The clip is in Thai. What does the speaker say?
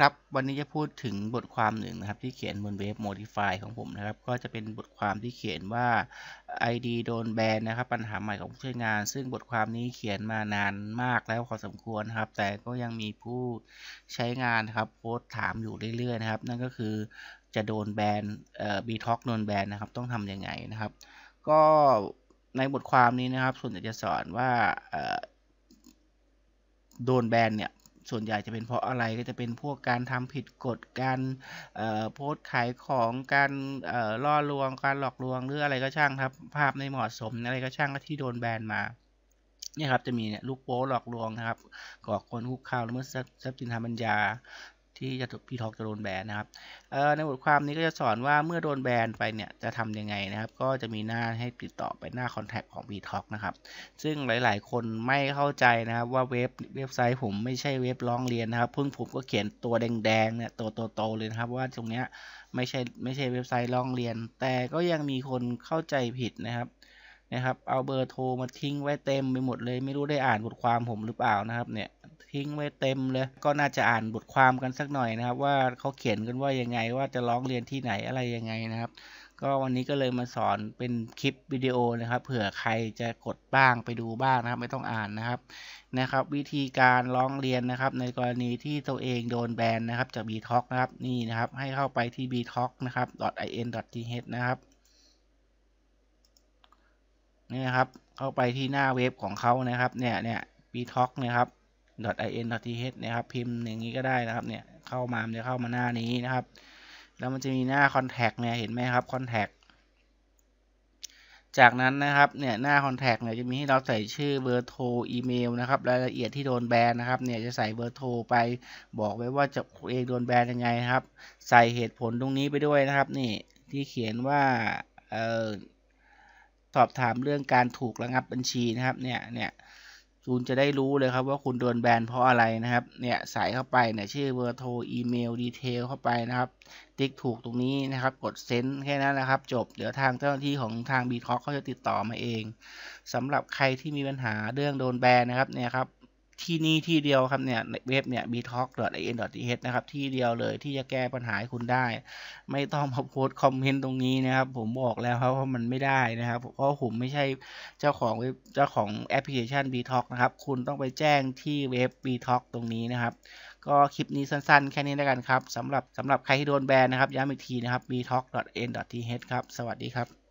ครับวันนี้จะพูดถึงบทความหนึ่งนะครับที่เขียนบนเว็บ Modify ของผมนะครับ ก็จะเป็นบทความที่เขียนว่า ID โดนแบนนะครับปัญหาใหม่ของผู้ใช้งาน ซึ่งบทความนี้เขียนมานานมากแล้วพอสมควรครับ แต่ก็ยังมีผู้ใช้งานครับโพสถามอยู่เรื่อย ๆนะครับ นั่นก็คือจะโดนแบนเอ่อบีท็อกโดนแบนนะครับต้องทำยังไงนะครับ ก็ในบทความนี้นะครับส่วนใหญ่จะสอนว่าโดนแบนเนี่ยส่วนใหญ่จะเป็นเพราะอะไรก็จะเป็นพวกการทำผิดกฎการโพสต์ขายของการล่อลวง การหลอกลวง หรืออะไรก็ช่างครับภาพไม่เหมาะสมอะไรก็ช่างก็ที่โดนแบนมาเนี่ยครับ จะมีเนี่ยลูกโป๊หลอกลวงนะครับ ก่อคนคุกคามละเม่อทรัพย์สินทางปัญญาที่จะพี่ทอกจะโดนแบนนะครับในบทความนี้ก็จะสอนว่าเมื่อโดนแบนไปเนี่ยจะทํำยังไงนะครับ ก็จะมีหน้าให้ติดต่อไปหน้าคอนแทคของพี่ทอกนะครับซึ่งหลายๆ คนไม่เข้าใจนะครับว่าเว็บเว็บไซต์ผมไม่ใช่เว็บร้องเรียนนะครับเพิ่งผมก็เขียนตัวแดง ๆ เนี่ยตัวโตๆเลยนะครับว่าตรงเนี้ยไม่ใช่ไม่ใช่เว็บไซต์ร้องเรียน แต่ก็ยังมีคนเข้าใจผิดนะครับนะครับเอาเบอร์โทรมาทิ้งไว้เต็มไปหมดเลยไม่รู้ได้อ่านบทความผมหรือเปล่านะครับเนี่ยทิ้งไว้เต็มเลย ก็น่าจะอ่านบทความกันสักหน่อยนะครับ ว่าเขาเขียนกันว่ายังไงว่าจะร้องเรียนที่ไหนอะไรยังไงนะครับ ก็วันนี้ก็เลยมาสอนเป็นคลิปวิดีโอนะครับ เผื่อใครจะกดบ้างไปดูบ้างนะครับไม่ต้องอ่านนะครับนะครับ วิธีการร้องเรียนนะครับ ในกรณีที่ตัวเองโดนแบนนะครับ จาก b t a l k นะครับ นี่นะครับให้เข้าไปที่ b t a l k นะครับ .in.th นะครับนี่นะครับเข้าไปที่หน้าเว็บของเขานะครับเนี่ยเนี่ย b t a l k นะครับ .in.th นะครับ พิมพ์อย่างนี้ก็ได้นะครับ เนี่ยเข้ามามจะเข้ามาหน้านี้นะครับ แล้วมันจะมีหน้า contact เนี่ย เห็นไหมครับ contact จากนั้นนะครับ เนี่ยหน้า contact เนี่ยจะมีให้เราใส่ชื่อ เบอร์โทร อีเมลนะครับ รายละเอียดที่โดนแบนนะครับ เนี่ยจะใส่เบอร์โทรไปบอกไว้ว่าจะเองโดนแบนยังไงครับ ใส่เหตุผลตรงนี้ไปด้วยนะครับ นี่ที่เขียนว่า เออสอบถามเรื่องการถูกระงับบัญชีนะครับ เนี่ยเนี่ยคุณจะได้รู้เลยครับว่าคุณโดนแบนเพราะอะไรนะครับ เนี่ยใส่เข้าไปเนี่ยชื่อเบอร์โทรอีเมลดีเทลเข้าไปนะครับ ติ๊กถูกตรงนี้นะครับ กดเซ็นแค่นั้นนะครับ จบเดี๋ยวทางเจ้าหน้าที่ของทางบีทอเขาจะติดต่อมาเอง สำหรับใครที่มีปัญหาเรื่องโดนแบนนะครับเนี่ยครับที่นี่ที่เดียวครับเนี่ยเว็บเนี่ย btalk.in.th นะครับที่เดียวเลยที่จะแก้ปัญหาคุณได้ ไม่ต้องมาโพสคอมเมนต์ตรงนี้นะครับผมบอกแล้วครับว่ามันไม่ได้นะครับเพราะผมไม่ใช่เจ้าของเว็บเจ้าของแอปพลิเคชัน btalk นะครับคุณต้องไปแจ้งที่เว็บ btalk ตรงนี้นะครับ ก็คลิปนี้สั้น ๆ แค่นี้แล้วกันครับสำหรับสำหรับใครที่โดนแบนนะครับย้ำอีกทีนะครับ btalk.n.th ครับสวัสดีครับ